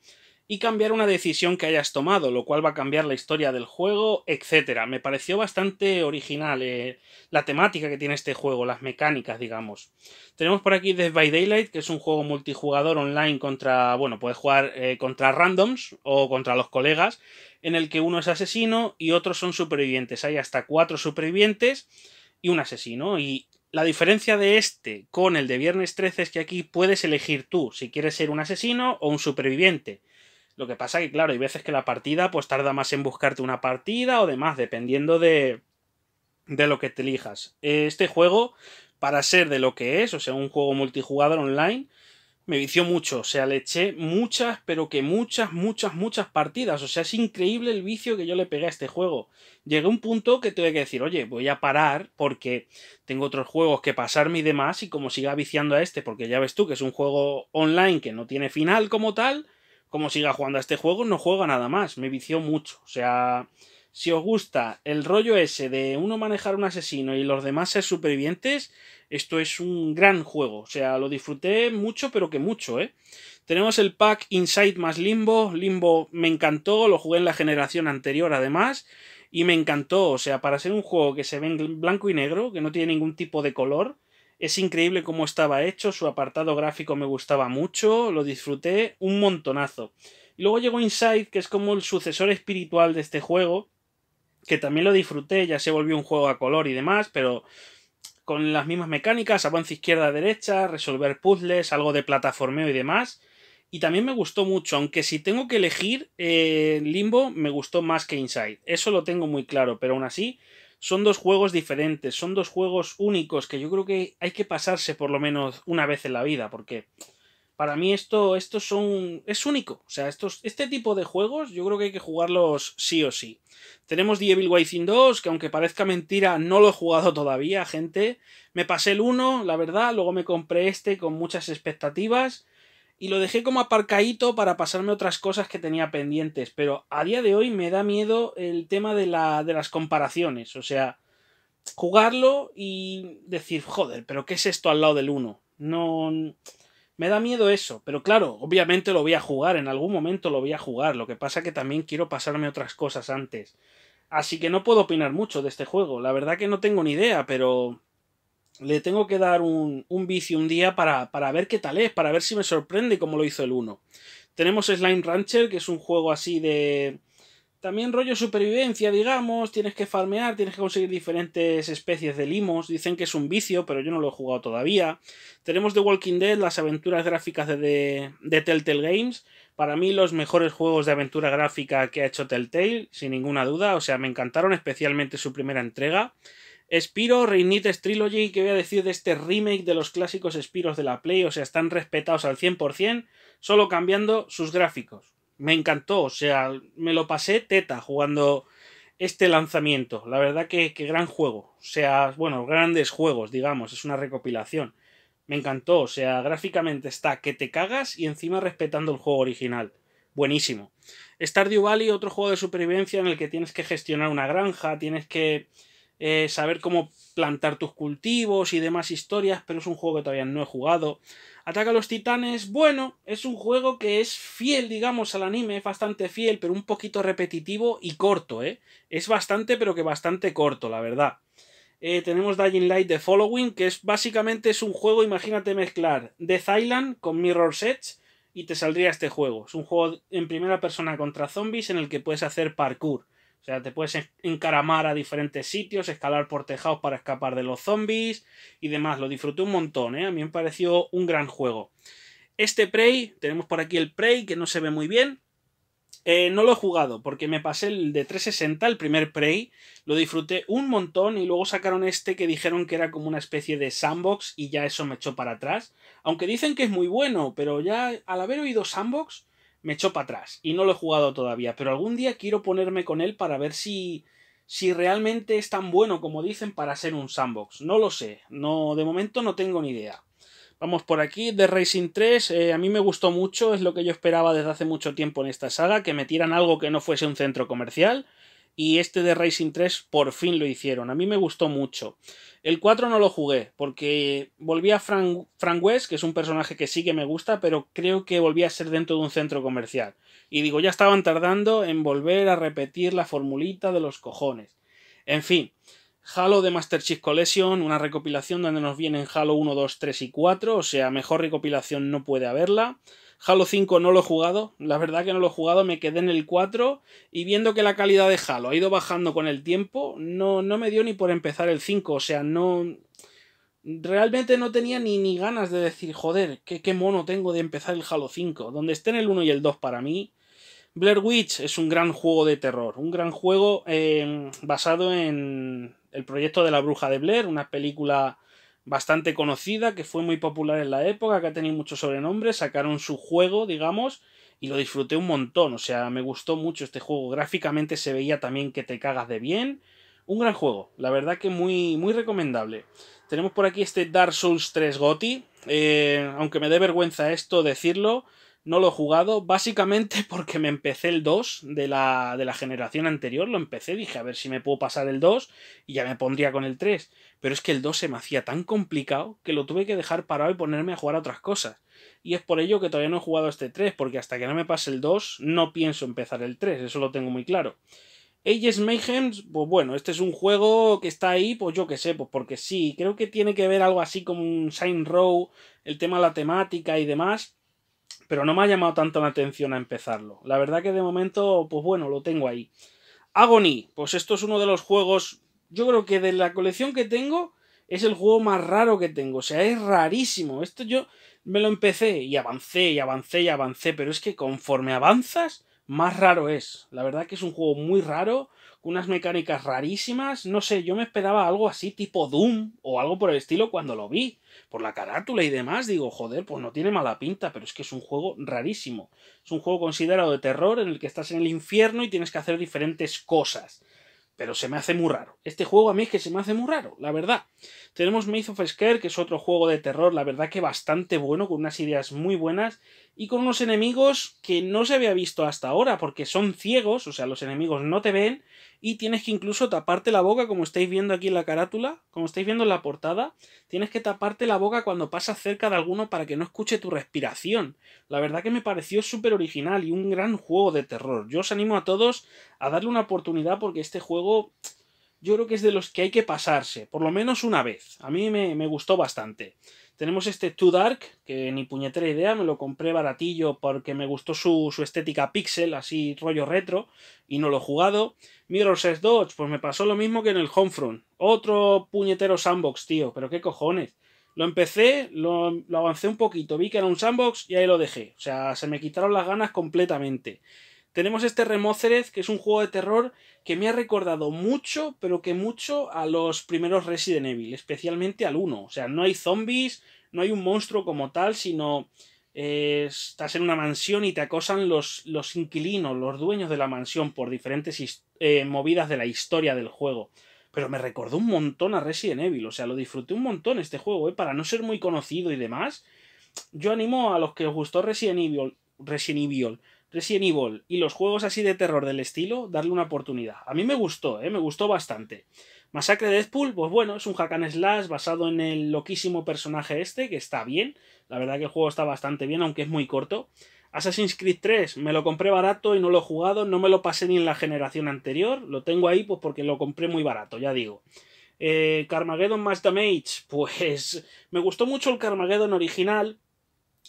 y cambiar una decisión que hayas tomado, lo cual va a cambiar la historia del juego, etcétera. Me pareció bastante original eh, la temática que tiene este juego, las mecánicas, digamos. Tenemos por aquí Death by Daylight, que es un juego multijugador online contra, bueno, puedes jugar eh, contra randoms o contra los colegas, en el que uno es asesino y otros son supervivientes. Hay hasta cuatro supervivientes y un asesino y la diferencia de este con el de viernes 13 es que aquí puedes elegir tú si quieres ser un asesino o un superviviente lo que pasa que, claro, hay veces que la partida pues tarda más en buscarte una partida o demás, dependiendo de, de lo que te elijas. Este juego, para ser de lo que es, o sea, un juego multijugador online, me vició mucho, o sea, le eché muchas, pero que muchas, muchas, muchas partidas, o sea, es increíble el vicio que yo le pegué a este juego. Llegué a un punto que tuve que decir, oye, voy a parar porque tengo otros juegos que pasarme y demás, y como siga viciando a este, porque ya ves tú que es un juego online que no tiene final como tal, como siga jugando a este juego, no juega nada más. Me vició mucho. O sea, si os gusta el rollo ese de uno manejar un asesino y los demás ser supervivientes, esto es un gran juego. O sea, lo disfruté mucho, pero que mucho, ¿eh? Tenemos el pack Inside más Limbo. Limbo me encantó, lo jugué en la generación anterior además. Y me encantó, o sea, para ser un juego que se ve en blanco y negro, que no tiene ningún tipo de color, es increíble cómo estaba hecho, su apartado gráfico me gustaba mucho, lo disfruté un montonazo. Y luego llegó Inside, que es como el sucesor espiritual de este juego, que también lo disfruté, ya se volvió un juego a color y demás, pero con las mismas mecánicas, avance izquierda-derecha, resolver puzzles, algo de plataformeo y demás. Y también me gustó mucho, aunque si tengo que elegir, eh, Limbo me gustó más que Inside. Eso lo tengo muy claro, pero aún así son dos juegos diferentes, son dos juegos únicos que yo creo que hay que pasarse por lo menos una vez en la vida, porque para mí esto, son, es único. O sea, estos, este tipo de juegos yo creo que hay que jugarlos sí o sí. Tenemos The Evil Within 2, que aunque parezca mentira, no lo he jugado todavía, gente. Me pasé el 1, la verdad, luego me compré este con muchas expectativas y lo dejé como aparcadito para pasarme otras cosas que tenía pendientes, pero a día de hoy me da miedo el tema de, las comparaciones, o sea, jugarlo y decir, joder, pero ¿qué es esto al lado del 1? No... Me da miedo eso, pero claro, obviamente lo voy a jugar, en algún momento lo voy a jugar, lo que pasa que también quiero pasarme otras cosas antes. Así que no puedo opinar mucho de este juego, la verdad que no tengo ni idea, pero le tengo que dar un, vicio un día para, ver qué tal es, para ver si me sorprende como lo hizo el 1. Tenemos Slime Rancher, que es un juego así de... También rollo supervivencia, digamos, tienes que farmear, tienes que conseguir diferentes especies de limos, dicen que es un vicio, pero yo no lo he jugado todavía. Tenemos The Walking Dead, las aventuras gráficas de Telltale Games, para mí los mejores juegos de aventura gráfica que ha hecho Telltale, sin ninguna duda, o sea, me encantaron especialmente su primera entrega. Spiro, Reignites Trilogy, ¿qué voy a decir de este remake de los clásicos Spiros de la Play? O sea, están respetados al 100%, solo cambiando sus gráficos. Me encantó, o sea, me lo pasé teta jugando este lanzamiento. La verdad que, que gran juego. O sea, bueno, grandes juegos, digamos, es una recopilación. Me encantó, o sea, gráficamente está que te cagas y encima respetando el juego original. Buenísimo. Stardew Valley, otro juego de supervivencia en el que tienes que gestionar una granja, tienes que eh, saber cómo plantar tus cultivos y demás historias, pero es un juego que todavía no he jugado. Ataca a los titanes, bueno, es un juego que es fiel, digamos, al anime, es bastante fiel, pero un poquito repetitivo y corto, ¿eh? Es bastante, pero que bastante corto, la verdad. Eh, tenemos Dying Light The Following, que es básicamente es un juego, imagínate mezclar Death Island con Mirror Sets y te saldría este juego. Es un juego en primera persona contra zombies en el que puedes hacer parkour. O sea, te puedes encaramar a diferentes sitios, escalar por tejados para escapar de los zombies y demás. Lo disfruté un montón, ¿eh? A mí me pareció un gran juego. Este Prey, tenemos por aquí el Prey que no se ve muy bien. Eh, no lo he jugado porque me pasé el de 360, el primer Prey, lo disfruté un montón y luego sacaron este que dijeron que era como una especie de sandbox y ya eso me echó para atrás. Aunque dicen que es muy bueno, pero ya al haber oído sandbox me echó para atrás y no lo he jugado todavía, pero algún día quiero ponerme con él para ver si si realmente es tan bueno como dicen para ser un sandbox. No lo sé, no de momento no tengo ni idea. Vamos por aquí, The Racing 3, eh, a mí me gustó mucho, es lo que yo esperaba desde hace mucho tiempo en esta saga, que metieran algo que no fuese un centro comercial y este de Racing 3 por fin lo hicieron. A mí me gustó mucho. El 4 no lo jugué porque volví a Frank, West, que es un personaje que sí que me gusta, pero creo que volví a ser dentro de un centro comercial. Y digo, ya estaban tardando en volver a repetir la formulita de los cojones. En fin, Halo de Master Chief Collection, una recopilación donde nos vienen Halo 1, 2, 3 y 4, o sea, mejor recopilación no puede haberla. Halo 5 no lo he jugado, la verdad que no lo he jugado, me quedé en el 4 y viendo que la calidad de Halo ha ido bajando con el tiempo, no, no me dio ni por empezar el 5, o sea, no... Realmente no tenía ni, ganas de decir, joder, qué, mono tengo de empezar el Halo 5, donde estén el 1 y el 2 para mí. Blair Witch es un gran juego de terror, un gran juego eh, basado en el proyecto de la bruja de Blair, una película bastante conocida, que fue muy popular en la época, que ha tenido muchos sobrenombres, sacaron su juego, digamos, y lo disfruté un montón, o sea, me gustó mucho este juego, gráficamente se veía también que te cagas de bien, un gran juego, la verdad que muy, muy recomendable. Tenemos por aquí este Dark Souls 3 Goti, eh, aunque me dé vergüenza esto decirlo, no lo he jugado, básicamente porque me empecé el 2 de la, de la generación anterior, lo empecé, dije a ver si me puedo pasar el 2 y ya me pondría con el 3, pero es que el 2 se me hacía tan complicado que lo tuve que dejar parado y ponerme a jugar otras cosas. Y es por ello que todavía no he jugado este 3, porque hasta que no me pase el 2 no pienso empezar el 3, eso lo tengo muy claro. Ages Mayhem, pues bueno, este es un juego que está ahí, pues yo qué sé, pues porque sí, creo que tiene que ver algo así como un Sign Row, el tema de la temática y demás, pero no me ha llamado tanto la atención a empezarlo. La verdad que de momento, pues bueno, lo tengo ahí. Agony, pues esto es uno de los juegos, yo creo que de la colección que tengo, es el juego más raro que tengo. O sea, es rarísimo. Esto yo me lo empecé y avancé y avancé y avancé, pero es que conforme avanzas, más raro es. La verdad que es un juego muy raro, unas mecánicas rarísimas. No sé, yo me esperaba algo así tipo Doom o algo por el estilo cuando lo vi. Por la carátula y demás, digo, joder, pues no tiene mala pinta, pero es que es un juego rarísimo. Es un juego considerado de terror en el que estás en el infierno y tienes que hacer diferentes cosas. Pero se me hace muy raro. Este juego a mí es que se me hace muy raro, la verdad. Tenemos Maze of Scare, que es otro juego de terror, la verdad que bastante bueno, con unas ideas muy buenas y con unos enemigos que no se había visto hasta ahora, porque son ciegos, o sea, los enemigos no te ven, y tienes que incluso taparte la boca, como estáis viendo aquí en la carátula, como estáis viendo en la portada, tienes que taparte la boca cuando pasas cerca de alguno para que no escuche tu respiración. La verdad que me pareció súper original y un gran juego de terror. Yo os animo a todos a darle una oportunidad porque este juego yo creo que es de los que hay que pasarse, por lo menos una vez. A mí me, me gustó bastante. Tenemos este Too Dark, que ni puñetera idea, me lo compré baratillo porque me gustó su, su estética pixel, así rollo retro, y no lo he jugado. Mirror's Edge Dodge, pues me pasó lo mismo que en el Homefront. Otro puñetero sandbox, tío, pero qué cojones. Lo empecé, lo, lo avancé un poquito, vi que era un sandbox y ahí lo dejé. O sea, se me quitaron las ganas completamente tenemos este Remocerez, que es un juego de terror que me ha recordado mucho, pero que mucho a los primeros Resident Evil, especialmente al 1. O sea, no hay zombies, no hay un monstruo como tal, sino eh, estás en una mansión y te acosan los, los, inquilinos, los dueños de la mansión, por diferentes eh, movidas de la historia del juego. Pero me recordó un montón a Resident Evil, o sea, lo disfruté un montón este juego, eh, para no ser muy conocido y demás. Yo animo a los que os gustó Resident Evil, Resident Evil Resident Evil y los juegos así de terror del estilo, darle una oportunidad. A mí me gustó, ¿eh? me gustó bastante. Masacre de Deadpool, pues bueno, es un hack and slash basado en el loquísimo personaje este, que está bien. La verdad que el juego está bastante bien, aunque es muy corto. Assassin's Creed 3, me lo compré barato y no lo he jugado, no me lo pasé ni en la generación anterior. Lo tengo ahí pues porque lo compré muy barato, ya digo. Eh, Carmageddon Mass Damage, pues me gustó mucho el Carmageddon original,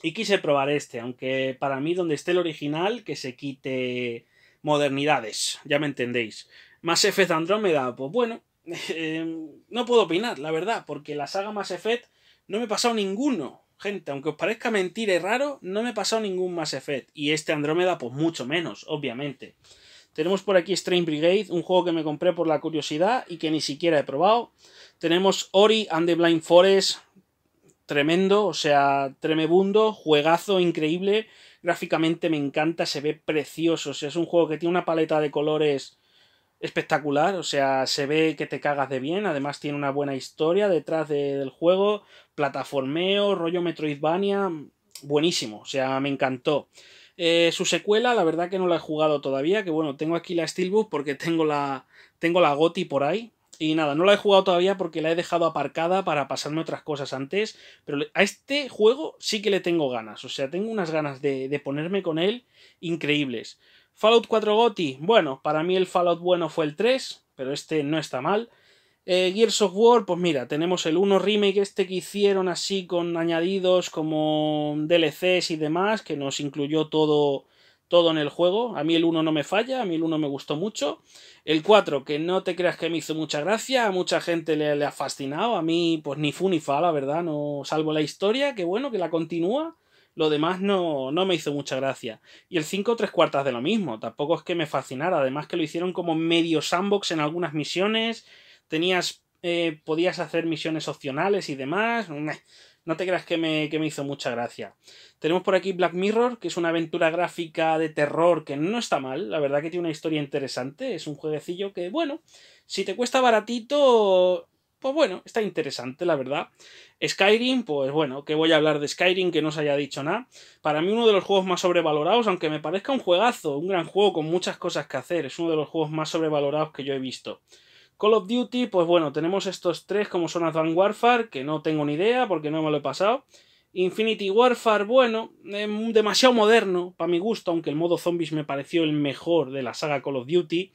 y quise probar este, aunque para mí donde esté el original, que se quite modernidades, ya me entendéis. Mass Effect Andrómeda, pues bueno, eh, no puedo opinar, la verdad, porque la saga Mass Effect no me ha pasado ninguno. Gente, aunque os parezca mentira y raro, no me ha pasado ningún Mass Effect. Y este Andrómeda, pues mucho menos, obviamente. Tenemos por aquí Strain Brigade, un juego que me compré por la curiosidad y que ni siquiera he probado. Tenemos Ori and the Blind Forest, tremendo, o sea, tremebundo, juegazo increíble, gráficamente me encanta, se ve precioso, o sea, es un juego que tiene una paleta de colores espectacular, o sea, se ve que te cagas de bien, además tiene una buena historia detrás del juego, plataformeo, rollo Metroidvania, buenísimo, o sea, me encantó. Eh, su secuela, la verdad que no la he jugado todavía, que bueno, tengo aquí la Steelbook porque tengo la, tengo la GOTI por ahí, y nada, no la he jugado todavía porque la he dejado aparcada para pasarme otras cosas antes, pero a este juego sí que le tengo ganas, o sea, tengo unas ganas de, ponerme con él increíbles. Fallout 4 Gotti, bueno, para mí el Fallout bueno fue el 3, pero este no está mal. Eh, Gears of War, pues mira, tenemos el 1 remake este que hicieron así con añadidos como DLCs y demás, que nos incluyó todo todo en el juego. A mí el 1 no me falla, a mí el 1 me gustó mucho. El 4, que no te creas que me hizo mucha gracia, a mucha gente le, ha fascinado, a mí pues ni fu ni fa, la verdad, no salvo la historia, que bueno, que la continúa. Lo demás no, no me hizo mucha gracia. Y el 5, tres cuartas de lo mismo. Tampoco es que me fascinara. Además que lo hicieron como medio sandbox en algunas misiones. Tenías eh, podías hacer misiones opcionales y demás no te creas que me, hizo mucha gracia. Tenemos por aquí Black Mirror, que es una aventura gráfica de terror que no está mal, la verdad que tiene una historia interesante, es un jueguecillo que, bueno, si te cuesta baratito, pues bueno, está interesante, la verdad. Skyrim, pues bueno, que voy a hablar de Skyrim que no os haya dicho nada. Para mí uno de los juegos más sobrevalorados, aunque me parezca un juegazo, un gran juego con muchas cosas que hacer, es uno de los juegos más sobrevalorados que yo he visto. Call of Duty, pues bueno, tenemos estos tres como son Advanced Warfare, que no tengo ni idea porque no me lo he pasado. Infinity Warfare, bueno, eh, demasiado moderno para mi gusto, aunque el modo zombies me pareció el mejor de la saga Call of Duty.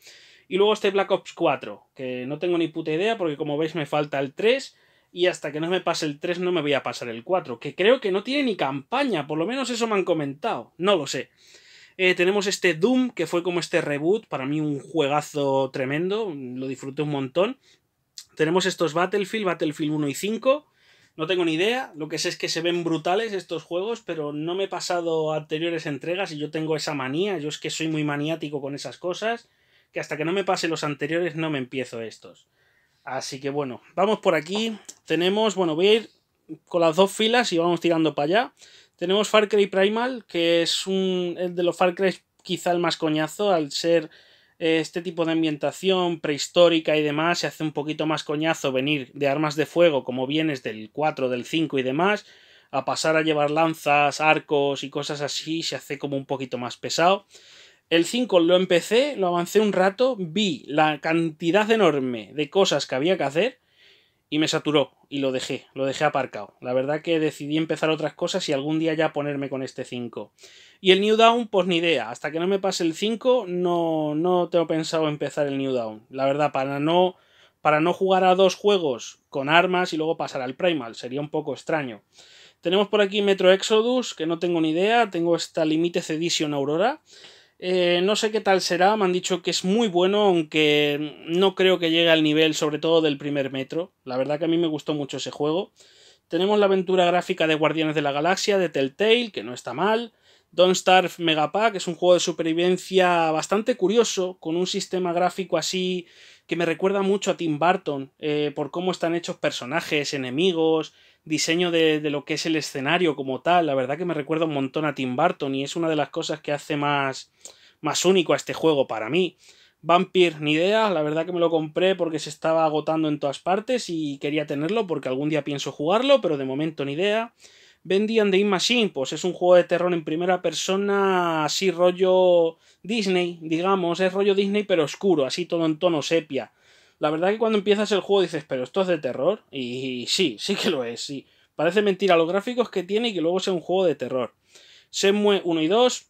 Y luego este Black Ops 4, que no tengo ni puta idea porque como veis me falta el 3 y hasta que no me pase el 3 no me voy a pasar el 4, que creo que no tiene ni campaña, por lo menos eso me han comentado, no lo sé. Eh, tenemos este Doom, que fue como este reboot, para mí un juegazo tremendo, lo disfruté un montón. Tenemos estos Battlefield, Battlefield 1 y 5. No tengo ni idea, lo que sé es que se ven brutales estos juegos, pero no me he pasado anteriores entregas y yo tengo esa manía, yo es que soy muy maniático con esas cosas, que hasta que no me pase los anteriores no me empiezo estos. Así que bueno, vamos por aquí, tenemos, bueno, voy a ir con las dos filas y vamos tirando para allá. Tenemos Far Cry Primal, que es un, el de los Far Cry quizá el más coñazo, al ser eh, este tipo de ambientación prehistórica y demás, se hace un poquito más coñazo venir de armas de fuego, como vienes del 4, del 5 y demás, a pasar a llevar lanzas, arcos y cosas así, se hace como un poquito más pesado. El 5 lo empecé, lo avancé un rato, vi la cantidad enorme de cosas que había que hacer y me saturó y lo dejé, lo dejé aparcado. La verdad que decidí empezar otras cosas y algún día ya ponerme con este 5. Y el New Down, pues ni idea, hasta que no me pase el 5 no, no tengo pensado empezar el New Down. La verdad, para no, para no jugar a dos juegos con armas y luego pasar al Primal, sería un poco extraño. Tenemos por aquí Metro Exodus, que no tengo ni idea, tengo esta Limited Edition Aurora. Eh, no sé qué tal será, me han dicho que es muy bueno, aunque no creo que llegue al nivel, sobre todo del primer metro. La verdad que a mí me gustó mucho ese juego. Tenemos la aventura gráfica de Guardianes de la Galaxia, de Telltale, que no está mal. Don't Starve Megapack es un juego de supervivencia bastante curioso, con un sistema gráfico así que me recuerda mucho a Tim Burton, eh, por cómo están hechos personajes, enemigos, diseño de, lo que es el escenario como tal, la verdad que me recuerda un montón a Tim Burton y es una de las cosas que hace más, más único a este juego para mí. Vampire, ni idea, la verdad que me lo compré porque se estaba agotando en todas partes y quería tenerlo porque algún día pienso jugarlo, pero de momento ni idea. Bendy and the In pues es un juego de terror en primera persona, así rollo Disney, digamos, es rollo Disney pero oscuro, así todo en tono sepia. La verdad que cuando empiezas el juego dices, pero esto es de terror. Y, sí, sí que lo es, sí. Parece mentira los gráficos que tiene y que luego sea un juego de terror. mueve 1 y 2.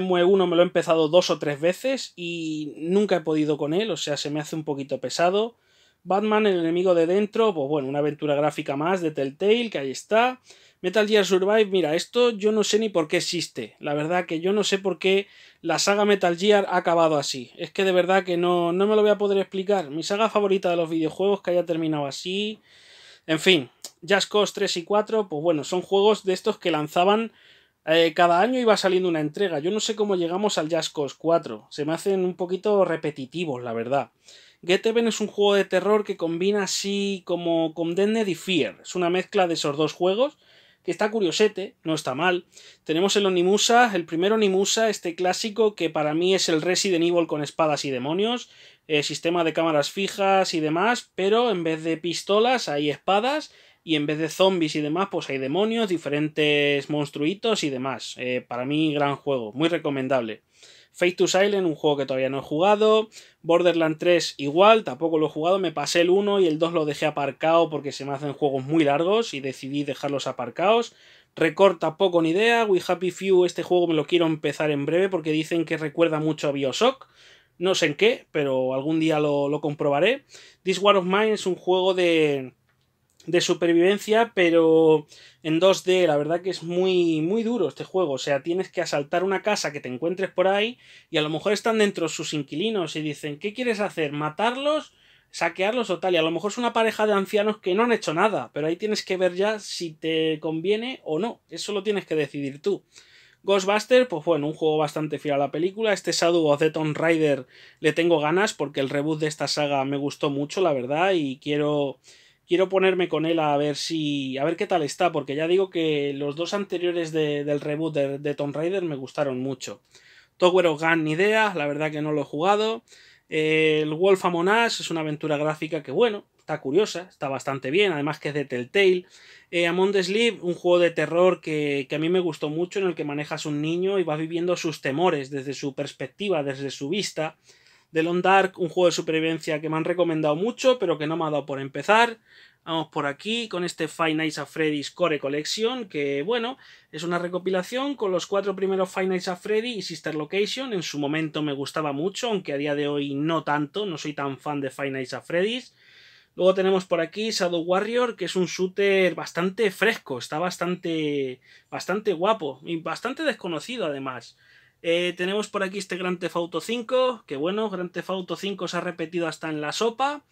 mueve 1 me lo he empezado dos o tres veces y nunca he podido con él, o sea, se me hace un poquito pesado. Batman, el enemigo de dentro, pues bueno, una aventura gráfica más de Telltale, que ahí está. Metal Gear Survive, mira, esto yo no sé ni por qué existe. La verdad que yo no sé por qué la saga Metal Gear ha acabado así. Es que de verdad que no, no me lo voy a poder explicar. Mi saga favorita de los videojuegos que haya terminado así. En fin, Just Cause 3 y 4, pues bueno, son juegos de estos que lanzaban eh, cada año iba saliendo una entrega. Yo no sé cómo llegamos al Just Cause 4. Se me hacen un poquito repetitivos, la verdad. Get Even es un juego de terror que combina así como con y Fear. Es una mezcla de esos dos juegos está curiosete, no está mal. Tenemos el Onimusa, el primer Onimusa, este clásico que para mí es el Resident Evil con espadas y demonios, eh, sistema de cámaras fijas y demás, pero en vez de pistolas hay espadas y en vez de zombies y demás, pues hay demonios, diferentes monstruitos y demás. Eh, para mí, gran juego, muy recomendable. Face to Silent, un juego que todavía no he jugado. Borderland 3 igual, tampoco lo he jugado. Me pasé el 1 y el 2 lo dejé aparcado porque se me hacen juegos muy largos y decidí dejarlos aparcados. Record tampoco ni idea. We Happy Few, este juego me lo quiero empezar en breve porque dicen que recuerda mucho a Bioshock. No sé en qué, pero algún día lo, lo comprobaré. This War of Mine es un juego de, de supervivencia, pero en 2D, la verdad que es muy, muy duro este juego. O sea, tienes que asaltar una casa que te encuentres por ahí y a lo mejor están dentro sus inquilinos y dicen, ¿qué quieres hacer? ¿Matarlos? saquearlos o tal. Y a lo mejor es una pareja de ancianos que no han hecho nada, pero ahí tienes que ver ya si te conviene o no. Eso lo tienes que decidir tú. Ghostbuster, pues bueno, un juego bastante fiel a la película. Este Shadow of the Tomb Raider le tengo ganas porque el reboot de esta saga me gustó mucho, la verdad, y quiero quiero ponerme con él a ver si. a ver qué tal está, porque ya digo que los dos anteriores de, del reboot de, Tomb Raider me gustaron mucho. Tower of Gun, ni idea, la verdad que no lo he jugado. El Wolf Among es una aventura gráfica que, bueno, está curiosa, está bastante bien, además que es de Telltale. Eh, Among the Sleep, un juego de terror que, que, a mí me gustó mucho, en el que manejas un niño y vas viviendo sus temores desde su perspectiva, desde su vista. The Long Dark, un juego de supervivencia que me han recomendado mucho, pero que no me ha dado por empezar. Vamos por aquí con este Five Nights at Freddy's Core Collection, que bueno, es una recopilación con los cuatro primeros Five Nights at Freddy y Sister Location. En su momento me gustaba mucho, aunque a día de hoy no tanto, no soy tan fan de Five Nights at Freddy's. Luego tenemos por aquí Shadow Warrior, que es un shooter bastante fresco, está bastante, bastante guapo y bastante desconocido además. Eh, tenemos por aquí este Gran Tefauto 5, que bueno, Gran Tefauto 5 se ha repetido hasta en la sopa.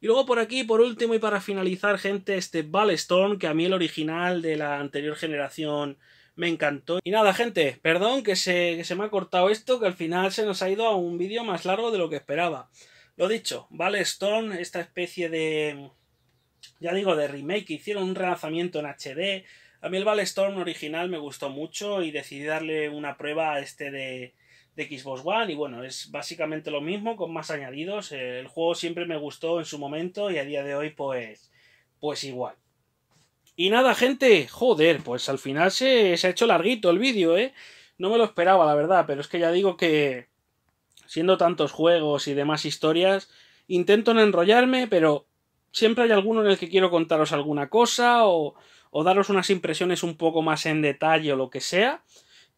Y luego por aquí, por último y para finalizar, gente, este ballstone que a mí el original de la anterior generación me encantó. Y nada, gente, perdón que se, me ha cortado esto, que al final se nos ha ido a un vídeo más largo de lo que esperaba. Lo dicho, valestone esta especie de... ya digo, de remake, hicieron un relanzamiento en HD a mí el storm original me gustó mucho y decidí darle una prueba a este de, de Xbox One y bueno, es básicamente lo mismo con más añadidos. Eh, el juego siempre me gustó en su momento y a día de hoy pues pues igual. Y nada, gente, joder, pues al final se, se ha hecho larguito el vídeo, ¿eh? No me lo esperaba, la verdad, pero es que ya digo que siendo tantos juegos y demás historias, intento no enrollarme, pero siempre hay alguno en el que quiero contaros alguna cosa o o daros unas impresiones un poco más en detalle o lo que sea.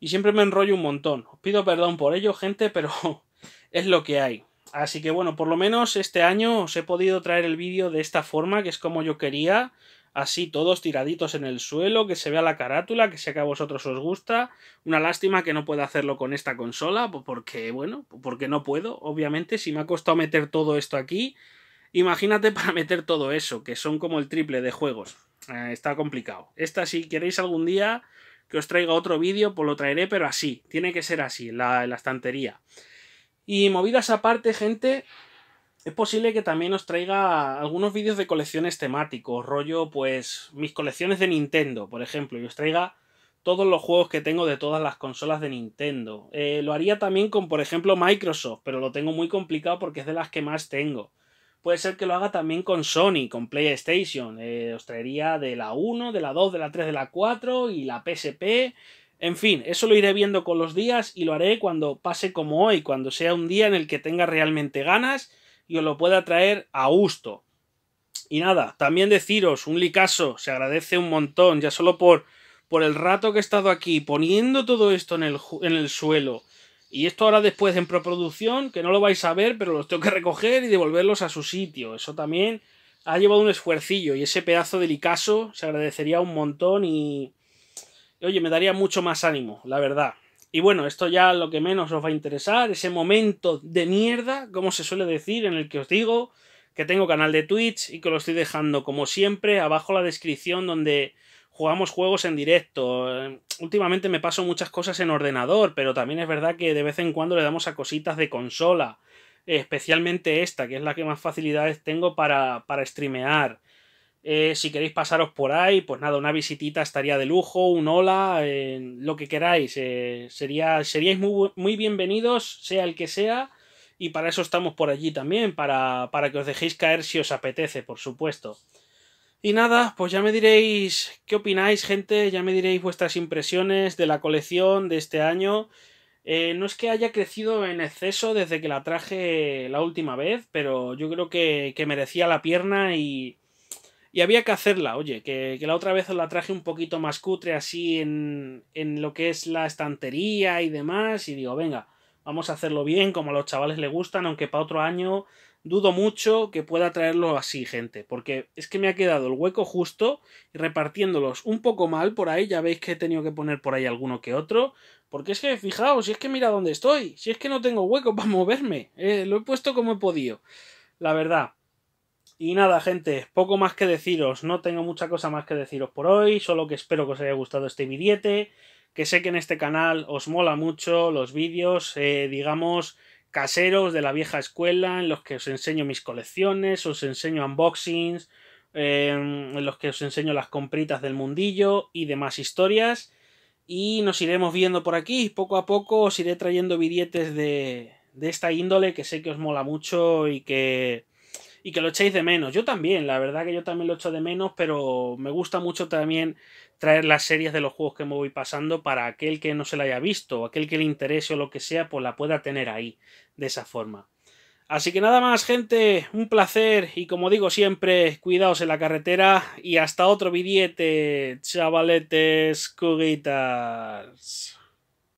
Y siempre me enrollo un montón. Os pido perdón por ello, gente, pero es lo que hay. Así que bueno, por lo menos este año os he podido traer el vídeo de esta forma, que es como yo quería. Así todos tiraditos en el suelo, que se vea la carátula, que sea que a vosotros os gusta. Una lástima que no pueda hacerlo con esta consola, porque bueno, porque no puedo, obviamente. Si me ha costado meter todo esto aquí, imagínate para meter todo eso, que son como el triple de juegos. Eh, está complicado. Esta, si queréis algún día que os traiga otro vídeo, pues lo traeré, pero así, tiene que ser así, la, la estantería. Y movidas aparte, gente, es posible que también os traiga algunos vídeos de colecciones temáticos, rollo, pues, mis colecciones de Nintendo, por ejemplo, y os traiga todos los juegos que tengo de todas las consolas de Nintendo. Eh, lo haría también con, por ejemplo, Microsoft, pero lo tengo muy complicado porque es de las que más tengo. Puede ser que lo haga también con Sony, con PlayStation. Eh, os traería de la 1, de la 2, de la 3, de la 4 y la PSP. En fin, eso lo iré viendo con los días y lo haré cuando pase como hoy, cuando sea un día en el que tenga realmente ganas y os lo pueda traer a gusto. Y nada, también deciros, un licaso, se agradece un montón, ya solo por, por el rato que he estado aquí poniendo todo esto el, en el suelo y esto ahora después en preproducción, que no lo vais a ver, pero los tengo que recoger y devolverlos a su sitio. Eso también ha llevado un esfuercillo y ese pedazo delicado se agradecería un montón y... Oye, me daría mucho más ánimo, la verdad. Y bueno, esto ya lo que menos os va a interesar, ese momento de mierda, como se suele decir, en el que os digo que tengo canal de Twitch y que lo estoy dejando como siempre abajo la descripción donde jugamos juegos en directo. Eh, últimamente me paso muchas cosas en ordenador, pero también es verdad que de vez en cuando le damos a cositas de consola. Especialmente esta, que es la que más facilidades tengo para, para streamear. Eh, si queréis pasaros por ahí, pues nada, una visitita estaría de lujo, un hola, eh, lo que queráis. sería, seríais muy, muy, bienvenidos, sea el que sea, y para eso estamos por allí también, para, para que os dejéis caer si os apetece, por supuesto. Y nada, pues ya me diréis qué opináis, gente, ya me diréis vuestras impresiones de la colección de este año. Eh, no es que haya crecido en exceso desde que la traje la última vez, pero yo creo que, merecía la pierna y, y había que hacerla. Oye, que, la otra vez la traje un poquito más cutre así en, en lo que es la estantería y demás. Y digo, venga, vamos a hacerlo bien como a los chavales les gustan, aunque para otro año dudo mucho que pueda traerlo así, gente, porque es que me ha quedado el hueco justo y repartiéndolos un poco mal por ahí, ya veis que he tenido que poner por ahí alguno que otro, porque es que, fijaos, si es que mira dónde estoy, si es que no tengo hueco para moverme, eh, lo he puesto como he podido, la verdad. Y nada, gente, poco más que deciros, no tengo mucha cosa más que deciros por hoy, solo que espero que os haya gustado este billete. que sé que en este canal os mola mucho los vídeos, eh, digamos caseros de la vieja escuela en los que os enseño mis colecciones, os enseño unboxings, em, en los que os enseño las compritas del mundillo y demás historias. Y nos iremos viendo por aquí, poco a poco os iré trayendo billetes de, de esta índole que sé que os mola mucho y que y que lo echéis de menos. Yo también, la verdad que yo también lo echo de menos, pero me gusta mucho también traer las series de los juegos que me voy pasando para aquel que no se la haya visto, o aquel que le interese o lo que sea, pues la pueda tener ahí, de esa forma. Así que nada más, gente, un placer y como digo siempre, cuidaos en la carretera y hasta otro billete, chavaletes, cuguitas.